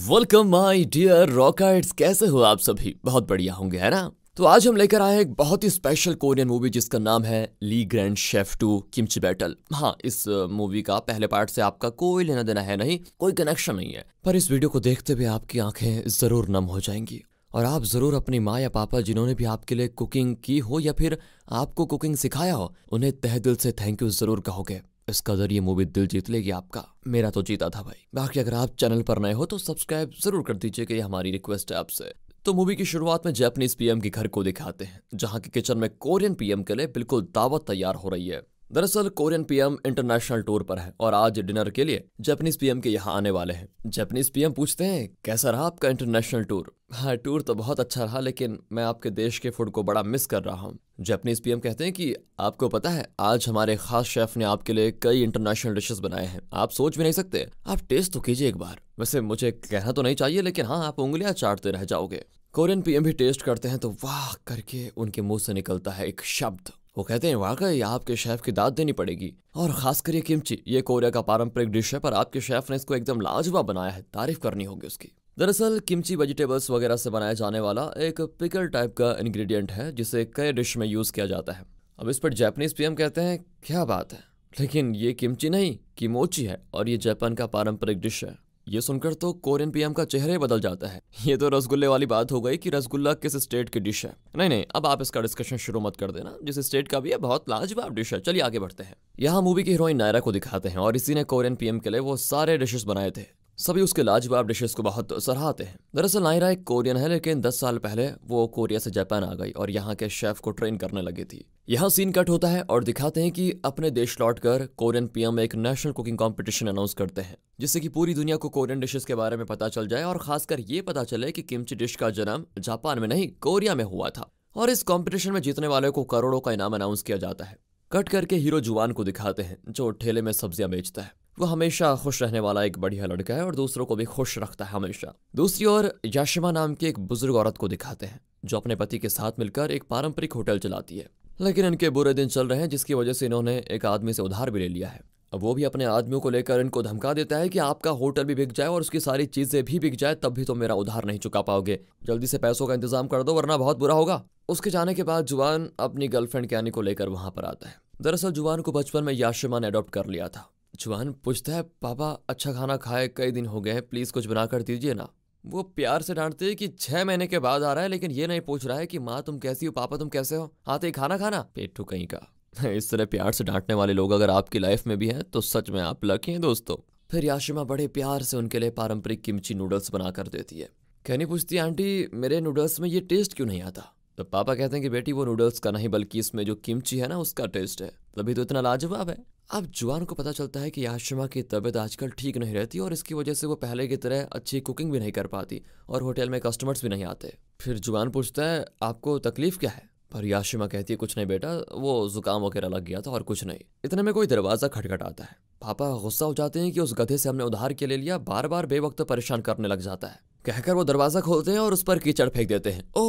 welcome my dear rockets कैसे हो आप सभी बहुत बढ़िया होंगे है ना तो आज हम लेकर आए एक बहुत ही स्पेशल कोरियन मूवी जिसका नाम है Le grand chef two kimchi battle हाँ इस मूवी का पहले पार्ट से आपका कोई लेना देना है नहीं कोई कनेक्शन नहीं है पर इस वीडियो को देखते हुए आपकी आंखें जरूर नम हो जाएंगी और आप ज़रूर अपनी माँ या पापा जिन्होंने भी आपके लिए कुकिंग की हो या फिर आपको कुकिंग सिखाया हो उन्हें तह दिल से थैंक यू ज़रूर कहोगे इस कदर ये मूवी दिल जीत लेगी आपका मेरा तो जीता था भाई बाकी अगर आप चैनल पर नए हो तो सब्सक्राइब जरूर कर दीजिए कि हमारी रिक्वेस्ट है आपसे तो मूवी की शुरुआत में जैपनीज पीएम के घर को दिखाते हैं जहाँ के किचन में कोरियन पीएम के लिए बिल्कुल दावत तैयार हो रही है दरअसल कोरियन पीएम इंटरनेशनल टूर पर है और आज डिनर के लिए जैपनीज पीएम के यहाँ आने वाले हैं जैपनीज पीएम पूछते हैं कैसा रहा आपका इंटरनेशनल टूर हाँ टूर तो बहुत अच्छा रहा लेकिन मैं आपके देश के फूड को बड़ा मिस कर रहा हूँ जैपनीज पीएम कहते हैं कि आपको पता है आज हमारे खास शेफ ने आपके लिए कई इंटरनेशनल डिशेस बनाए हैं आप सोच भी नहीं सकते आप टेस्ट तो कीजिए एक बार वैसे मुझे कहना तो नहीं चाहिए लेकिन हाँ आप उंगलियां चाटते रह जाओगे कोरियन पीएम भी टेस्ट करते हैं तो वाह करके उनके मुंह से निकलता है एक शब्द वो कहते हैं वाकई आपके शेफ की दाद देनी पड़ेगी और खासकर ये किमची ये कोरिया का पारंपरिक डिश है पर आपके शेफ ने इसको एकदम लाजवाब बनाया है तारीफ करनी होगी उसकी दरअसल किमची वेजिटेबल्स वगैरह से बनाया जाने वाला एक पिकल टाइप का इंग्रेडिएंट है जिसे कई डिश में यूज़ किया जाता है अब इस पर जैपनीज पीएम कहते हैं क्या बात है लेकिन ये किमची नहीं किमोची है और ये जापान का पारंपरिक डिश है ये सुनकर तो कोरियन पीएम का चेहरे बदल जाता है ये तो रसगुल्ले वाली बात हो गई कि रसगुल्ला किस स्टेट की डिश है नहीं नहीं अब आप इसका डिस्कशन शुरू मत कर देना जिस स्टेट का भी है बहुत लाजवाब डिश है चलिए आगे बढ़ते हैं यहाँ मूवी की हीरोइन नायरा को दिखाते हैं और इसी ने कोरियन पीएम के लिए वो सारे डिशेस बनाए थे सभी उसके लाजवाब डिशेस को बहुत सराहते हैं दरअसल नायरा एक कोरियन है लेकिन दस साल पहले वो कोरिया से जापान आ गई और यहाँ के शेफ को ट्रेन करने लगी थी यहाँ सीन कट होता है और दिखाते हैं कि अपने देश लौटकर कोरियन पीएम एक नेशनल कुकिंग कंपटीशन अनाउंस करते हैं जिससे कि पूरी दुनिया को कोरियन डिशेस के बारे में पता चल जाए और खासकर ये पता चले कि किमची डिश का जन्म जापान में नहीं कोरिया में हुआ था और इस कॉम्पिटिशन में जीतने वाले को करोड़ों का इनाम अनाउंस किया जाता है कट करके हीरो जुआन को दिखाते हैं जो ठेले में सब्जियां बेचता है वो हमेशा खुश रहने वाला एक बढ़िया लड़का है और दूसरों को भी खुश रखता है हमेशा दूसरी ओर याशिमा नाम की एक बुजुर्ग औरत को दिखाते हैं जो अपने पति के साथ मिलकर एक पारंपरिक होटल चलाती है लेकिन इनके बुरे दिन चल रहे हैं जिसकी वजह से इन्होंने एक आदमी से उधार भी ले लिया है अब वो भी अपने आदमियों को लेकर इनको धमका देता है कि आपका होटल भी बिक जाए और उसकी सारी चीजें भी बिक जाए तब भी तो मेरा उधार नहीं चुका पाओगे जल्दी से पैसों का इंतजाम कर दो वरना बहुत बुरा होगा उसके जाने के बाद जुआन अपनी गर्लफ्रेंड कैनी को लेकर वहां पर आता है दरअसल जुआन को बचपन में याशिमा ने अडोप्ट कर लिया था जुआन पूछता है पापा अच्छा खाना खाए कई दिन हो गए हैं प्लीज़ कुछ बना कर दीजिए ना वो प्यार से डांटते हैं कि छह महीने के बाद आ रहा है लेकिन ये नहीं पूछ रहा है कि माँ तुम कैसी हो पापा तुम कैसे हो आते हाँ, तो ही खाना खाना पेटू कहीं का इस तरह प्यार से डांटने वाले लोग अगर आपकी लाइफ में भी हैं तो सच में आप लकी हैं दोस्तों फिर याशिमा बड़े प्यार से उनके लिए पारंपरिक किमची नूडल्स बना कर देती है कहनी पूछती है आंटी मेरे नूडल्स में ये टेस्ट क्यों नहीं आता तो पापा कहते हैं कि बेटी वो नूडल्स का नहीं बल्कि इसमें जो किमची है ना उसका टेस्ट है तभी तो इतना लाजवाब है अब जुआन को पता चलता है कि आश्रमा की तबीयत आजकल ठीक नहीं रहती और इसकी वजह से वो पहले की तरह अच्छी कुकिंग भी नहीं कर पाती और होटल में कस्टमर्स भी नहीं आते फिर जुआन पूछता है आपको तकलीफ क्या है पर याशिमा कहती है कुछ नहीं बेटा वो जुकाम वगैरह लग गया था और कुछ नहीं इतने में कोई दरवाज़ा खटखटाता है पापा गुस्सा हो जाते हैं कि उस गधे से हमने उधार के ले लिया बार बार बेवक्त परेशान करने लग जाता है कहकर वो दरवाज़ा खोलते हैं और उस पर कीचड़ फेंक देते हैं ओ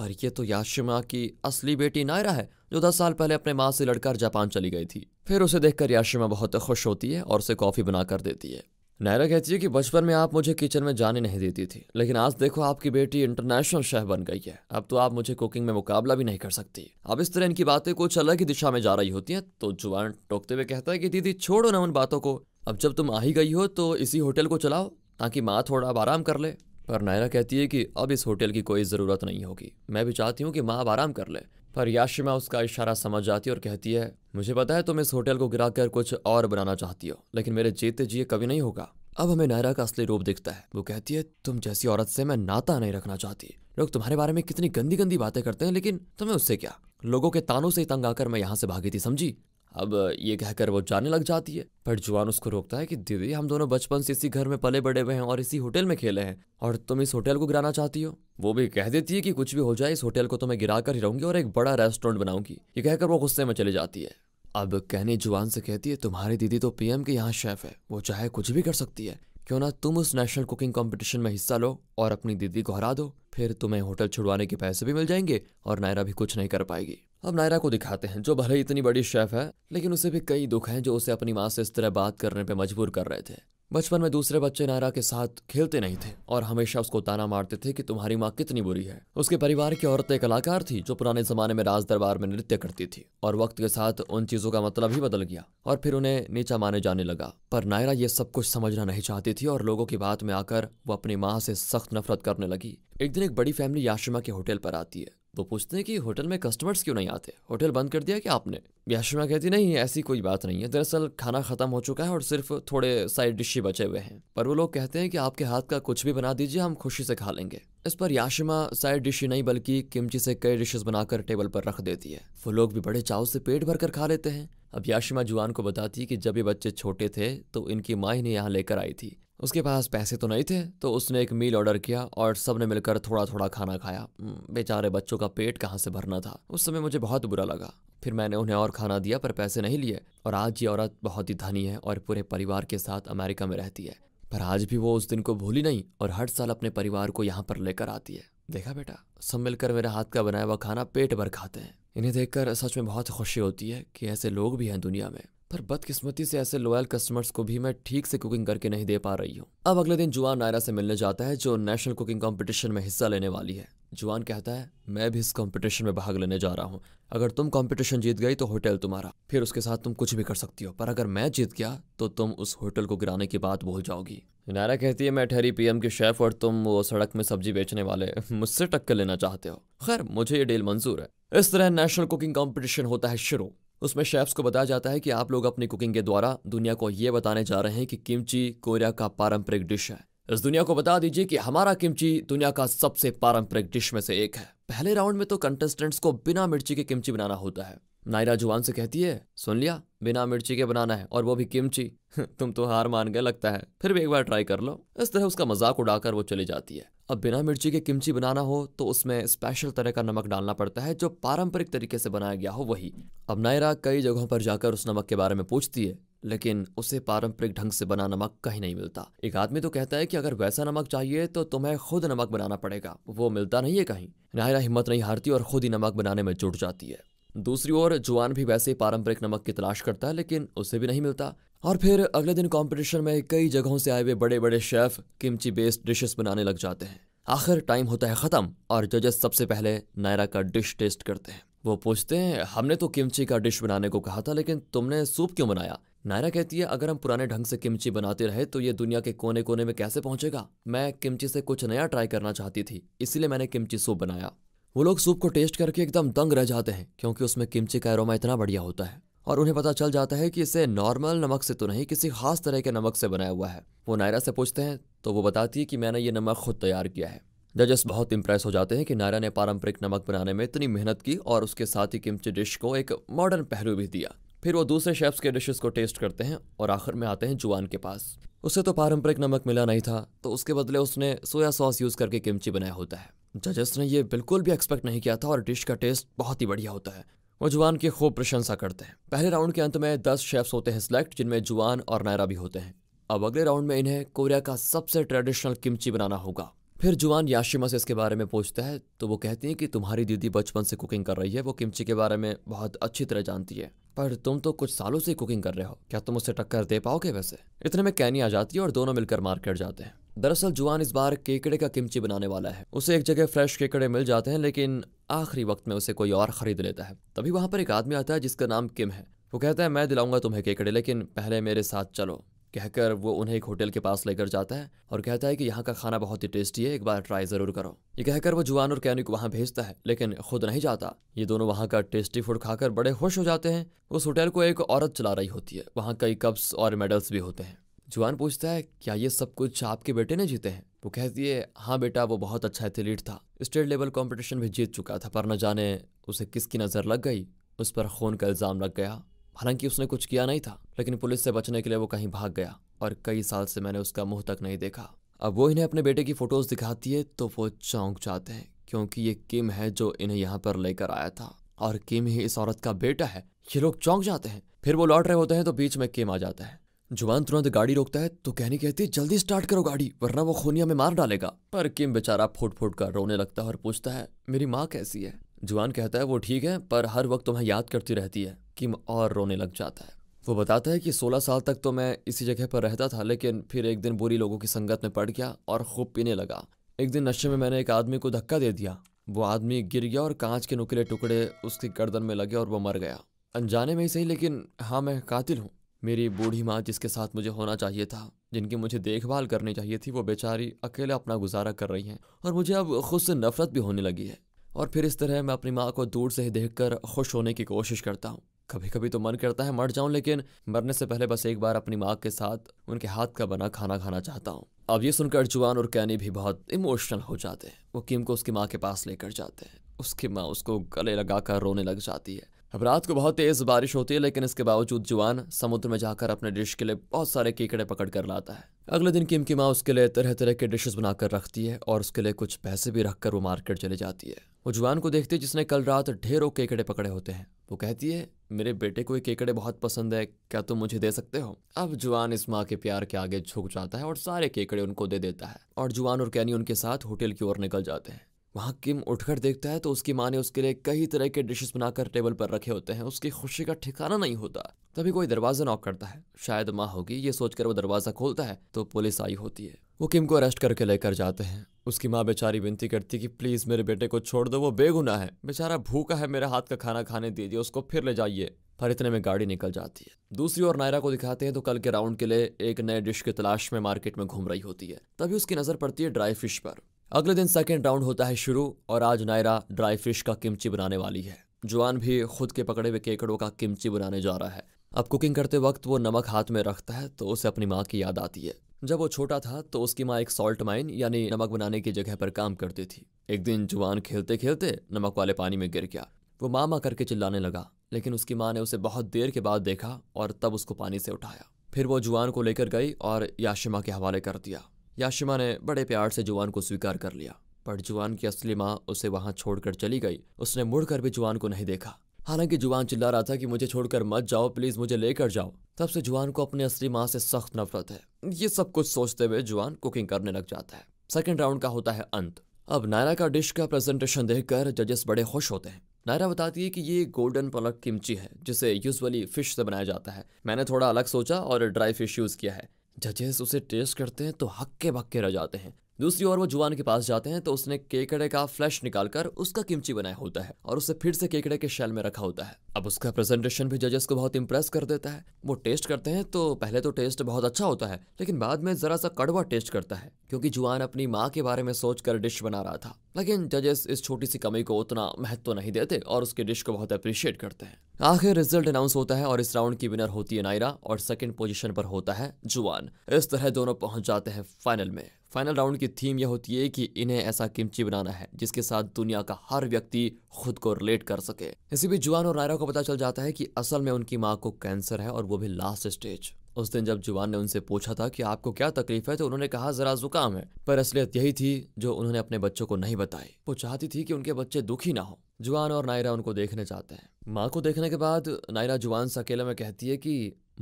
पर ये तो याशिमा की असली बेटी नायरा है जो दस साल पहले अपने माँ से लड़कर जापान चली गई थी फिर उसे देखकर याशिमा बहुत खुश होती है और उसे कॉफ़ी बनाकर देती है नायरा कहती है कि बचपन में आप मुझे किचन में जाने नहीं देती थी लेकिन आज देखो आपकी बेटी इंटरनेशनल शेफ बन गई है अब तो आप मुझे कुकिंग में मुकाबला भी नहीं कर सकती अब इस तरह इनकी बातें कुछ अलग ही दिशा में जा रही होती हैं तो जुआन टोकते हुए कहता है कि दीदी छोड़ो ना उन बातों को अब जब तुम आ ही गई हो तो इसी होटल को चलाओ ताकि माँ थोड़ा आराम कर ले पर नायरा कहती है कि अब इस होटल की कोई ज़रूरत नहीं होगी मैं भी चाहती हूँ कि माँ अब आराम कर ले पर याशिमा उसका इशारा समझ जाती है और कहती है मुझे पता है तुम इस होटल को गिराकर कुछ और बनाना चाहती हो लेकिन मेरे जीते जिये कभी नहीं होगा अब हमें नायरा का असली रूप दिखता है वो कहती है तुम जैसी औरत से मैं नाता नहीं रखना चाहती लोग तुम्हारे बारे में कितनी गंदी गंदी बातें करते हैं लेकिन तुम्हें उससे क्या लोगों के तानों से तंग आकर मैं यहाँ से भागी थी समझी अब ये कहकर वो जाने लग जाती है पर जुआन उसको रोकता है कि दीदी हम दोनों बचपन से इसी घर में पले बड़े हुए हैं और इसी होटल में खेले हैं और तुम इस होटल को गिराना चाहती हो वो भी कह देती है कि कुछ भी हो जाए इस होटल को तो मैं गिरा कर ही रहूंगी और एक बड़ा रेस्टोरेंट बनाऊंगी ये कहकर वो गुस्से में चली जाती है अब कहने जुआन से कहती है तुम्हारी दीदी तो पीएम के यहाँ शेफ है वो चाहे कुछ भी कर सकती है क्यों ना तुम उस नेशनल कुकिंग कंपटीशन में हिस्सा लो और अपनी दीदी को हरा दो फिर तुम्हें होटल छुड़वाने के पैसे भी मिल जाएंगे और नायरा भी कुछ नहीं कर पाएगी अब नायरा को दिखाते हैं जो भले इतनी बड़ी शेफ है लेकिन उसे भी कई दुख हैं जो उसे अपनी माँ से इस तरह बात करने पर मजबूर कर रहे थे बचपन में दूसरे बच्चे नायरा के साथ खेलते नहीं थे और हमेशा उसको ताना मारते थे कि तुम्हारी माँ कितनी बुरी है उसके परिवार की औरतें कलाकार थी जो पुराने जमाने में राज दरबार में नृत्य करती थी और वक्त के साथ उन चीजों का मतलब ही बदल गया और फिर उन्हें नीचा माने जाने लगा पर नायरा ये सब कुछ समझना नहीं चाहती थी और लोगों की बात में आकर वो अपनी माँ से सख्त नफरत करने लगी एक दिन एक बड़ी फैमिली याशिमा के होटल पर आती है वो पूछते हैं कि होटल में कस्टमर्स क्यों नहीं आते होटल बंद कर दिया क्या आपने याशिमा कहती नहीं ऐसी कोई बात नहीं है दरअसल खाना खत्म हो चुका है और सिर्फ थोड़े साइड डिश ही बचे हुए हैं पर वो लोग कहते हैं कि आपके हाथ का कुछ भी बना दीजिए हम खुशी से खा लेंगे इस पर याशिमा साइड डिश ही नहीं बल्कि किमची से कई डिशेस बनाकर टेबल पर रख देती है वो लोग भी बड़े चाव से पेट कर खा लेते हैं अब याशिमा जुआन को बताती कि जब ये बच्चे छोटे थे तो इनकी माँ ने यहाँ लेकर आई थी उसके पास पैसे तो नहीं थे तो उसने एक मील ऑर्डर किया और सबने मिलकर थोड़ा थोड़ा खाना खाया हम्म, बेचारे बच्चों का पेट कहाँ से भरना था उस समय मुझे बहुत बुरा लगा फिर मैंने उन्हें और खाना दिया पर पैसे नहीं लिए और आज ये औरत बहुत ही धनी है और पूरे परिवार के साथ अमेरिका में रहती है पर आज भी वो उस दिन को भूली नहीं और हर साल अपने परिवार को यहाँ पर लेकर आती है देखा बेटा सब मिलकर मेरे हाथ का बनाया हुआ खाना पेट भर खाते हैं इन्हें देखकर सच में बहुत खुशी होती है कि ऐसे लोग भी हैं दुनिया में पर बदकिस्मती से ऐसे लॉयल कस्टमर्स को भी मैं ठीक से कुकिंग करके नहीं दे पा रही हूँ अब अगले दिन जुआन नायरा से मिलने जाता है जो नेशनल कुकिंग कॉम्पिटिशन में हिस्सा लेने वाली है जुआन कहता है मैं भी इस कॉम्पिटिशन में भाग लेने जा रहा हूँ अगर तुम कॉम्पिटिशन जीत गई तो होटल तुम्हारा फिर उसके साथ तुम कुछ भी कर सकती हो पर अगर मैं जीत गया तो तुम उस होटल को गिराने की बात भूल जाओगी नायरा कहती है मैं ठहरी पीएम की शेफ और तुम वो सड़क में सब्जी बेचने वाले मुझसे टक्कर लेना चाहते हो खैर मुझे ये डील मंजूर है इस तरह नेशनल कुकिंग कंपटीशन होता है शुरू उसमें शेफ्स को बताया जाता है कि आप लोग अपनी कुकिंग के द्वारा दुनिया को ये बताने जा रहे हैं कि किमची कोरिया का पारंपरिक डिश है इस दुनिया को बता दीजिए कि हमारा किमची दुनिया का सबसे पारंपरिक डिश में से एक है पहले राउंड में तो कंटेस्टेंट्स को बिना मिर्ची के किमची बनाना होता है नायरा जुआन से कहती है सुन लिया बिना मिर्ची के बनाना है और वो भी किमची तुम तो हार मान गए लगता है फिर भी एक बार ट्राई कर लो इस तरह उसका मजाक उड़ाकर वो चली जाती है अब बिना मिर्ची के किमची बनाना हो तो उसमें स्पेशल तरह का नमक डालना पड़ता है जो पारंपरिक तरीके से बनाया गया हो वही अब नायरा कई जगहों पर जाकर उस नमक के बारे में पूछती है लेकिन उसे पारंपरिक ढंग से बना नमक कहीं नहीं मिलता एक आदमी तो कहता है कि अगर वैसा नमक चाहिए तो तुम्हें खुद नमक बनाना पड़ेगा वो मिलता नहीं है कहीं नायरा हिम्मत नहीं हारती और खुद ही नमक बनाने में जुट जाती है दूसरी ओर जुआन भी वैसे पारंपरिक नमक की तलाश करता है लेकिन उसे भी नहीं मिलता और फिर अगले दिन कंपटीशन में कई जगहों से आए हुए बड़े बड़े शेफ किमची बेस्ड डिशेस बनाने लग जाते हैं आखिर टाइम होता है ख़त्म और जजेस सबसे पहले नायरा का डिश टेस्ट करते हैं वो पूछते हैं हमने तो किमची का डिश बनाने को कहा था लेकिन तुमने सूप क्यों बनाया नायरा कहती है अगर हम पुराने ढंग से किमची बनाते रहे तो ये दुनिया के कोने कोने में कैसे पहुंचेगा मैं किमची से कुछ नया ट्राई करना चाहती थी इसलिए मैंने किमची सूप बनाया वो लोग सूप को टेस्ट करके एकदम दंग रह जाते हैं क्योंकि उसमें किमची का एरोमा इतना बढ़िया होता है और उन्हें पता चल जाता है कि इसे नॉर्मल नमक से तो नहीं किसी खास तरह के नमक से बनाया हुआ है वो नायरा से पूछते हैं तो वो बताती है कि मैंने ये नमक खुद तैयार किया है जजस बहुत इंप्रेस हो जाते हैं कि नायरा ने पारंपरिक नमक बनाने में इतनी मेहनत की और उसके साथ ही किमची डिश को एक मॉडर्न पहलू भी दिया फिर वो दूसरे शेफ्स के डिशेस को टेस्ट करते हैं और आखिर में आते हैं जुआन के पास उसे तो पारंपरिक नमक मिला नहीं था तो उसके बदले उसने सोया सॉस यूज़ करके किमची बनाया होता है जजेस ने यह बिल्कुल भी एक्सपेक्ट नहीं किया था और डिश का टेस्ट बहुत ही बढ़िया होता है वो जुआन की खूब प्रशंसा करते हैं पहले राउंड के अंत में दस शेफ्स होते हैं सिलेक्ट जिनमें जुआन और नायरा भी होते हैं अब अगले राउंड में इन्हें कोरिया का सबसे ट्रेडिशनल किमची बनाना होगा फिर जुआन याशिमा से इसके बारे में पूछता है तो वो कहती है कि तुम्हारी दीदी बचपन से कुकिंग कर रही है वो किमची के बारे में बहुत अच्छी तरह जानती है पर तुम तो कुछ सालों से कुकिंग कर रहे हो क्या तुम उसे टक्कर दे पाओगे वैसे इतने में कैनी आ जाती है और दोनों मिलकर मार्केट जाते हैं दरअसल जुआन इस बार केकड़े का किमची बनाने वाला है उसे एक जगह फ्रेश केकड़े मिल जाते हैं लेकिन आखिरी वक्त में उसे कोई और खरीद लेता है तभी वहां पर एक आदमी आता है जिसका नाम किम है वो कहता है मैं दिलाऊंगा तुम्हें केकड़े लेकिन पहले मेरे साथ चलो कहकर वो उन्हें एक होटल के पास लेकर जाता है और कहता है कि यहाँ का खाना बहुत ही टेस्टी है एक बार ट्राई जरूर करो ये कहकर वो जुआन और कैनिक वहाँ भेजता है लेकिन खुद नहीं जाता ये दोनों वहाँ का टेस्टी फूड खाकर बड़े खुश हो जाते हैं उस होटल को एक औरत चला रही होती है वहाँ कई कप्स और मेडल्स भी होते हैं जुआन पूछता है क्या ये सब कुछ आपके बेटे ने जीते हैं वो कहती है हाँ बेटा वो बहुत अच्छा एथलीट था स्टेट लेवल कॉम्पिटिशन भी जीत चुका था पर न जाने उसे किसकी नज़र लग गई उस पर खून का इल्ज़ाम लग गया हालांकि उसने कुछ किया नहीं था लेकिन पुलिस से बचने के लिए वो कहीं भाग गया और कई साल से मैंने उसका मुंह तक नहीं देखा अब वो इन्हें अपने बेटे की फोटोज दिखाती है तो वो चौंक जाते हैं क्योंकि ये किम है जो इन्हें यहाँ पर लेकर आया था और किम ही इस औरत का बेटा है ये लोग चौंक जाते हैं फिर वो लौट रहे होते हैं तो बीच में किम आ जाता है जुआन तुरंत गाड़ी रोकता है तो कहनी कहती है जल्दी स्टार्ट करो गाड़ी वरना वो खोनिया में मार डालेगा पर किम बेचारा फूट फूट कर रोने लगता है और पूछता है मेरी माँ कैसी है जुआन कहता है वो ठीक है पर हर वक्त तुम्हें याद करती रहती है किम और रोने लग जाता है वो बताता है कि 16 साल तक तो मैं इसी जगह पर रहता था लेकिन फिर एक दिन बुरी लोगों की संगत में पड़ गया और खूब पीने लगा एक दिन नशे में मैंने एक आदमी को धक्का दे दिया वो आदमी गिर गया और कांच के नुकीले टुकड़े उसकी गर्दन में लगे और वो मर गया अनजाने में ही सही लेकिन हाँ मैं कातिल हूँ मेरी बूढ़ी माँ जिसके साथ मुझे होना चाहिए था जिनकी मुझे देखभाल करनी चाहिए थी वो बेचारी अकेले अपना गुजारा कर रही हैं और मुझे अब खुद से नफरत भी होने लगी है और फिर इस तरह मैं अपनी माँ को दूर से ही कर खुश होने की कोशिश करता हूँ कभी कभी तो मन करता है मर जाऊं लेकिन मरने से पहले बस एक बार अपनी माँ के साथ उनके हाथ का बना खाना खाना चाहता हूँ अब ये सुनकर जुआन और कैनी भी बहुत इमोशनल हो जाते हैं वो किम को उसकी माँ के पास लेकर जाते हैं उसकी माँ उसको गले लगाकर रोने लग जाती है रात को बहुत तेज़ बारिश होती है लेकिन इसके बावजूद जुआन समुद्र में जाकर अपने डिश के लिए बहुत सारे केकड़े पकड़ कर लाता है अगले दिन किम की माँ उसके लिए तरह तरह के डिशेस बनाकर रखती है और उसके लिए कुछ पैसे भी रखकर वो मार्केट चले जाती है वो जुआन को देखती है जिसने कल रात ढेरों केकड़े पकड़े होते हैं वो कहती है मेरे बेटे को ये केकड़े बहुत पसंद है क्या तुम मुझे दे सकते हो अब जुआन इस माँ के प्यार के आगे झुक जाता है और सारे केकड़े उनको दे देता है और जुआन और कैनी उनके साथ होटल की ओर निकल जाते हैं वहाँ किम उठकर देखता है तो उसकी माँ ने उसके लिए कई तरह के डिशेस बनाकर टेबल पर रखे होते हैं उसकी खुशी का ठिकाना नहीं होता तभी कोई दरवाजा नॉक करता है शायद माँ होगी ये सोचकर वो दरवाजा खोलता है तो पुलिस आई होती है वो किम को अरेस्ट करके लेकर जाते हैं उसकी माँ बेचारी विनती करती कि प्लीज मेरे बेटे को छोड़ दो वो बेगुना है बेचारा भूखा है मेरे हाथ का खाना खाने दीजिए उसको फिर ले जाइए पर इतने में गाड़ी निकल जाती है दूसरी ओर नायरा को दिखाते हैं तो कल के राउंड के लिए एक नए डिश की तलाश में मार्केट में घूम रही होती है तभी उसकी नजर पड़ती है ड्राई फिश पर अगले दिन सेकेंड राउंड होता है शुरू और आज नायरा ड्राई फिश का किमची बनाने वाली है जुआन भी खुद के पकड़े हुए केकड़ों का किमची बनाने जा रहा है अब कुकिंग करते वक्त वो नमक हाथ में रखता है तो उसे अपनी माँ की याद आती है जब वो छोटा था तो उसकी माँ एक सॉल्ट माइन यानी नमक बनाने की जगह पर काम करती थी एक दिन जुआन खेलते खेलते नमक वाले पानी में गिर गया वो मामा करके चिल्लाने लगा लेकिन उसकी माँ ने उसे बहुत देर के बाद देखा और तब उसको पानी से उठाया फिर वो जुआन को लेकर गई और याशिमा के हवाले कर दिया याशिमा ने बड़े प्यार से जुआन को स्वीकार कर लिया पर जुआन की असली माँ उसे वहां छोड़कर चली गई उसने मुड़कर भी जुआन को नहीं देखा हालांकि जुआन चिल्ला रहा था कि मुझे छोड़कर मत जाओ प्लीज मुझे लेकर जाओ तब से जुआन को अपनी असली माँ से सख्त नफरत है ये सब कुछ सोचते हुए जुआन कुकिंग करने लग जाता है सेकेंड राउंड का होता है अंत अब नायरा का डिश का प्रेजेंटेशन देखकर जजेस बड़े खुश होते हैं नायरा बताती है कि ये गोल्डन पलक किमची है जिसे यूजुअली फिश से बनाया जाता है मैंने थोड़ा अलग सोचा और ड्राई फिश यूज किया है जजेस उसे टेस्ट करते हैं तो हक्के बक्के रह जाते हैं दूसरी ओर वो जुआन के पास जाते हैं तो उसने केकड़े का फ्लैश निकालकर उसका किमची बनाया होता है और उसे फिर से केकड़े के शैल में रखा होता है अब उसका प्रेजेंटेशन भी जजेस को बहुत इंप्रेस कर देता है वो टेस्ट करते हैं तो पहले तो टेस्ट बहुत अच्छा होता है लेकिन बाद में जरा सा कड़वा टेस्ट करता है क्योंकि जुआन अपनी माँ के बारे में सोचकर डिश बना रहा था लेकिन जजेस इस छोटी सी कमी को उतना महत्व नहीं देते और उसके डिश को बहुत अप्रिशिएट करते हैं आखिर रिजल्ट अनाउंस होता है और इस राउंड की विनर होती है नायरा और सेकंड पोजीशन पर होता है जुआन इस तरह दोनों पहुंच जाते हैं फाइनल में फाइनल राउंड की थीम यह होती है कि इन्हें ऐसा किमची बनाना है जिसके साथ दुनिया का हर व्यक्ति खुद को रिलेट कर सके इसी बीच जुआन और नायरा को पता चल जाता है कि असल में उनकी माँ को कैंसर है और वो भी लास्ट स्टेज उस दिन जब जुआन ने उनसे पूछा था कि आपको क्या तकलीफ है तो उन्होंने कहा जरा जुकाम है पर असलियत यही थी जो उन्होंने अपने बच्चों को नहीं बताई वो चाहती थी कि उनके बच्चे दुखी ना हो जुआन और नायरा उनको देखने जाते हैं माँ को देखने के बाद नायरा जुआन से अकेले में कहती है कि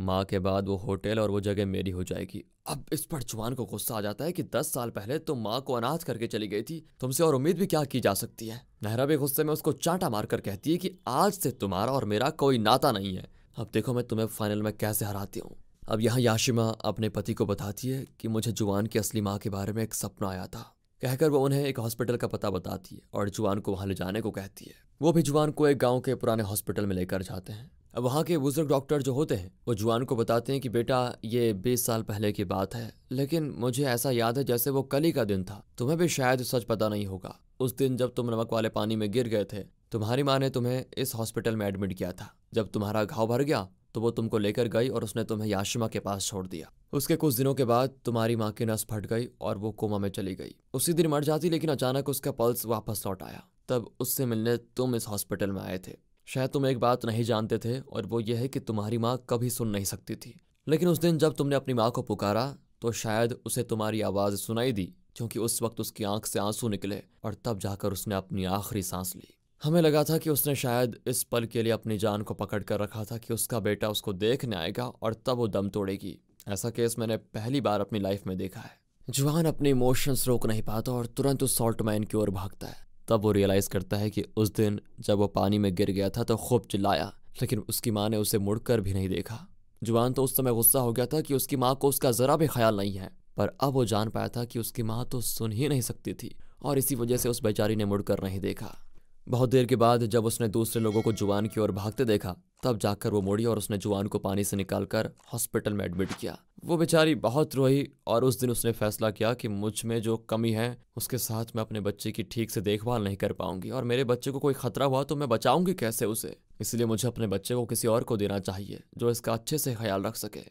माँ के बाद वो होटल और वो जगह मेरी हो जाएगी अब इस पर जुआन को गुस्सा आ जाता है कि दस साल पहले तुम तो माँ को अनाथ करके चली गई थी तुमसे और उम्मीद भी क्या की जा सकती है नहरा भी गुस्से में उसको चांटा मारकर कहती है कि आज से तुम्हारा और मेरा कोई नाता नहीं है अब देखो मैं तुम्हें फाइनल में कैसे हराती हूँ अब यहाँ याशिमा अपने पति को बताती है कि मुझे जुआन की असली माँ के बारे में एक सपना आया था कहकर वो उन्हें एक हॉस्पिटल का पता बताती है और जुआन को वहां ले जाने को कहती है वो भी जुआन को एक गांव के पुराने हॉस्पिटल में लेकर जाते हैं वहाँ के बुजुर्ग डॉक्टर जो होते हैं वो जुआन को बताते हैं कि बेटा ये बीस साल पहले की बात है लेकिन मुझे ऐसा याद है जैसे वो कली का दिन था तुम्हें भी शायद सच पता नहीं होगा उस दिन जब तुम नमक वाले पानी में गिर गए थे तुम्हारी माँ ने तुम्हें इस हॉस्पिटल में एडमिट किया था जब तुम्हारा घाव भर गया तो वो तुमको लेकर गई और उसने तुम्हें याशिमा के पास छोड़ दिया उसके कुछ दिनों के बाद तुम्हारी माँ की नस फट गई और वो कोमा में चली गई उसी दिन मर जाती लेकिन अचानक उसका पल्स वापस लौट आया तब उससे मिलने तुम इस हॉस्पिटल में आए थे शायद तुम एक बात नहीं जानते थे और वो ये है कि तुम्हारी माँ कभी सुन नहीं सकती थी लेकिन उस दिन जब तुमने अपनी माँ को पुकारा तो शायद उसे तुम्हारी आवाज़ सुनाई दी क्योंकि उस वक्त उसकी आंख से आंसू निकले और तब जाकर उसने अपनी आखिरी सांस ली हमें लगा था कि उसने शायद इस पल के लिए अपनी जान को पकड़ कर रखा था कि उसका बेटा उसको देखने आएगा और तब वो दम तोड़ेगी ऐसा केस मैंने पहली बार अपनी लाइफ में देखा है जुआन अपने इमोशंस रोक नहीं पाता और तुरंत उस सॉल्ट मैन की ओर भागता है तब वो रियलाइज़ करता है कि उस दिन जब वो पानी में गिर गया था तो खूब चिल्लाया लेकिन उसकी माँ ने उसे मुड़कर भी नहीं देखा जुबान तो उस समय गुस्सा हो गया था कि उसकी माँ को उसका ज़रा भी ख्याल नहीं है पर अब वो जान पाया था कि उसकी माँ तो सुन ही नहीं सकती थी और इसी वजह से उस बेचारी ने मुड़कर नहीं देखा बहुत देर के बाद जब उसने दूसरे लोगों को जुआन की ओर भागते देखा तब जाकर वो मुड़ी और उसने जुआन को पानी से निकालकर हॉस्पिटल में एडमिट किया वो बेचारी बहुत रोई और उस दिन उसने फैसला किया कि मुझ में जो कमी है उसके साथ मैं अपने बच्चे की ठीक से देखभाल नहीं कर पाऊंगी और मेरे बच्चे को कोई खतरा हुआ तो मैं बचाऊंगी कैसे उसे इसलिए मुझे अपने बच्चे को किसी और को देना चाहिए जो इसका अच्छे से ख्याल रख सके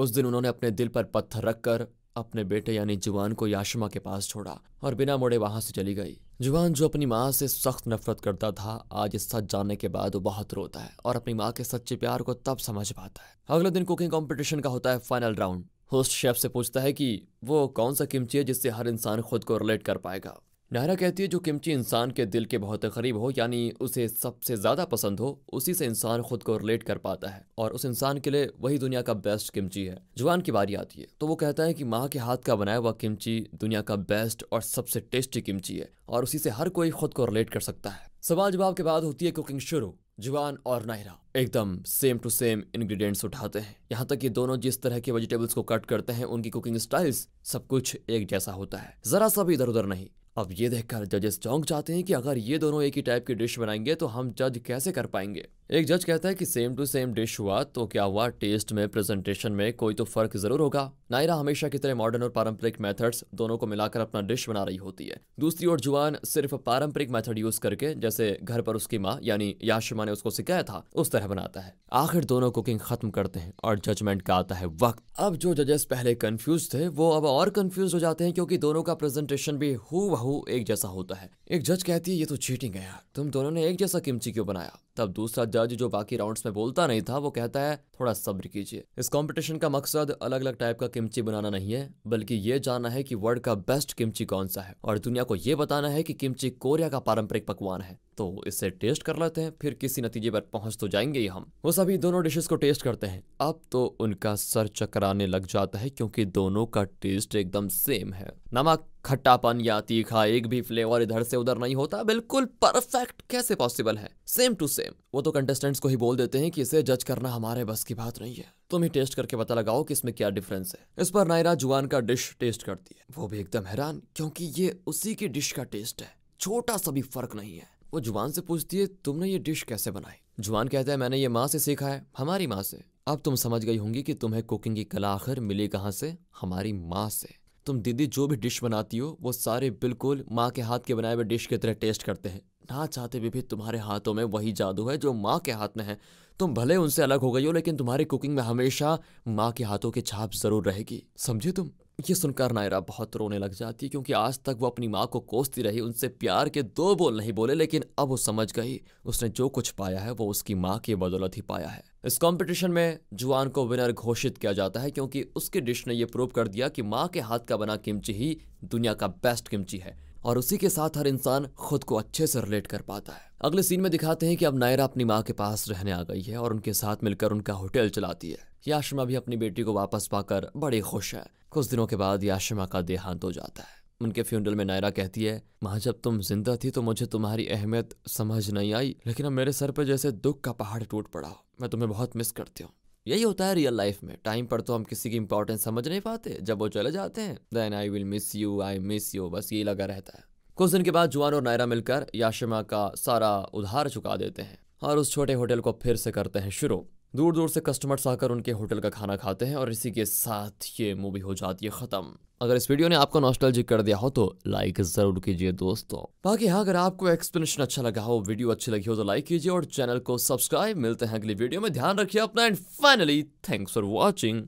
उस दिन उन्होंने अपने दिल पर पत्थर रखकर अपने बेटे यानी जुवान को याशमा के पास छोड़ा और बिना मुड़े वहां से चली गई जुआन जो अपनी माँ से सख्त नफरत करता था आज इस सच जानने के बाद वो बहुत रोता है और अपनी माँ के सच्चे प्यार को तब समझ पाता है अगले दिन कुकिंग कॉम्पिटिशन का होता है फाइनल राउंड होस्ट शेफ से पूछता है कि वो कौन सा किमची है जिससे हर इंसान खुद को रिलेट कर पाएगा नायरा कहती है जो किमची इंसान के दिल के बहुत करीब हो यानी उसे सबसे ज़्यादा पसंद हो उसी से इंसान खुद को रिलेट कर पाता है और उस इंसान के लिए वही दुनिया का बेस्ट किमची है जुआन की बारी आती है तो वो कहता है कि माँ के हाथ का बनाया हुआ किमची दुनिया का बेस्ट और सबसे टेस्टी किमची है और उसी से हर कोई खुद को रिलेट कर सकता है सवाल जवाब के बाद होती है कुकिंग शुरू जुआन और नायरा एकदम सेम टू सेम इंग्रेडिएंट्स उठाते हैं यहाँ तक कि दोनों जिस तरह के वेजिटेबल्स को कट करते हैं उनकी कुकिंग स्टाइल्स सब कुछ एक जैसा होता है जरा सा भी इधर उधर नहीं अब ये देखकर जजेस चौंक जाते हैं कि अगर ये दोनों एक ही टाइप की डिश बनाएंगे तो हम जज कैसे कर पाएंगे एक जज कहता है कि सेम टू सेम डिश हुआ तो क्या हुआ टेस्ट में प्रेजेंटेशन में कोई तो फर्क जरूर होगा नायरा हमेशा की तरह मॉडर्न और पारंपरिक मेथड्स दोनों को मिलाकर अपना डिश बना रही होती है दूसरी ओर जुआन सिर्फ पारंपरिक मेथड यूज करके जैसे घर पर उसकी माँ यानी याशिमा ने उसको सिखाया था उस तरह बनाता है आखिर दोनों कुकिंग खत्म करते हैं और जजमेंट का आता है वक्त अब जो जजेस पहले कंफ्यूज थे वो अब और कंफ्यूज हो जाते हैं क्योंकि दोनों का प्रेजेंटेशन भी हुआ हो एक जैसा होता है एक जज कहती है ये तो चीटिंग है यार तुम दोनों ने एक जैसा किमची क्यों बनाया तब दूसरा जज जो बाकी राउंड्स में बोलता नहीं था वो कहता है थोड़ा सब्र कीजिए इस कंपटीशन का मकसद अलग अलग टाइप का किमची बनाना नहीं है बल्कि ये जानना है कि वर्ल्ड का बेस्ट किमची कौन सा है और दुनिया को ये बताना है कि किमची कोरिया का पारंपरिक पकवान है तो इसे टेस्ट कर लेते हैं फिर किसी नतीजे पर पहुंच तो जाएंगे ही हम वो सभी दोनों डिशेस को टेस्ट करते हैं अब तो उनका सर चकराने लग जाता है क्योंकि दोनों का टेस्ट एकदम सेम है नमक खट्टापन या तीखा एक भी फ्लेवर इधर से उधर नहीं होता बिल्कुल परफेक्ट कैसे पॉसिबल है सेम टू सेम से वो तो कंटेस्टेंट्स को ही बोल देते हैं कि इसे जज करना हमारे बस की बात नहीं है तुम ही टेस्ट करके पता लगाओ कि इसमें क्या डिफरेंस है इस पर नायरा जुआन का डिश टेस्ट करती है वो भी एकदम हैरान क्योंकि ये उसी की डिश का टेस्ट है छोटा सा भी फर्क नहीं है वो जुआन से पूछती है तुमने ये डिश कैसे बनाई जुआन कहते हैं मैंने ये माँ से सीखा है हमारी माँ से अब तुम समझ गई होंगी कि तुम्हें कुकिंग की कला आखिर मिली कहाँ से हमारी माँ से तुम दीदी जो भी डिश बनाती हो वो सारे बिल्कुल माँ के हाथ के बनाए हुए डिश की तरह टेस्ट करते हैं ना चाहते भी, भी तुम्हारे हाथों में वही जादू है जो माँ के हाथ में है तुम भले उनसे अलग हो गई हो लेकिन तुम्हारी कुकिंग में हमेशा माँ के हाथों की छाप जरूर रहेगी समझे तुम ये सुनकर नायरा बहुत रोने लग जाती क्योंकि आज तक वो अपनी माँ को कोसती रही उनसे प्यार के दो बोल नहीं बोले लेकिन अब वो समझ गई उसने जो कुछ पाया है वो उसकी माँ की बदौलत ही पाया है इस कंपटीशन में जुआन को विनर घोषित किया जाता है क्योंकि उसके डिश ने ये प्रूव कर दिया कि माँ के हाथ का बना किमची ही दुनिया का बेस्ट किमची है और उसी के साथ हर इंसान खुद को अच्छे से रिलेट कर पाता है अगले सीन में दिखाते हैं कि अब नायरा अपनी माँ के पास रहने आ गई है और उनके साथ मिलकर उनका होटल चलाती है याशिमा भी अपनी बेटी को वापस पाकर बड़ी खुश है कुछ दिनों के बाद याशिमा का देहांत हो जाता है उनके फ्यूनरल में नायरा कहती है माँ जब तुम जिंदा थी तो मुझे तुम्हारी अहमियत समझ नहीं आई लेकिन अब मेरे सर पर जैसे दुख का पहाड़ टूट पड़ा मैं तुम्हें बहुत मिस करती हूँ यही होता है रियल लाइफ में टाइम पर तो हम किसी की इंपॉर्टेंस समझ नहीं पाते जब वो चले जाते हैं then I will miss you I miss you बस यही लगा रहता है कुछ दिन के बाद जुआन और नायरा मिलकर याशिमा का सारा उधार चुका देते हैं और उस छोटे होटल को फिर से करते हैं शुरू दूर दूर से कस्टमर्स आकर उनके होटल का खाना खाते हैं और इसी के साथ ये मूवी हो जाती है ख़त्म अगर इस वीडियो ने आपको नॉस्टलजिक कर दिया हो तो लाइक जरूर कीजिए दोस्तों बाकी हाँ अगर आपको एक्सप्लेनेशन अच्छा लगा हो वीडियो अच्छी लगी हो तो लाइक कीजिए और चैनल को सब्सक्राइब मिलते हैं अगली वीडियो में ध्यान रखिए अपना and finally thanks for watching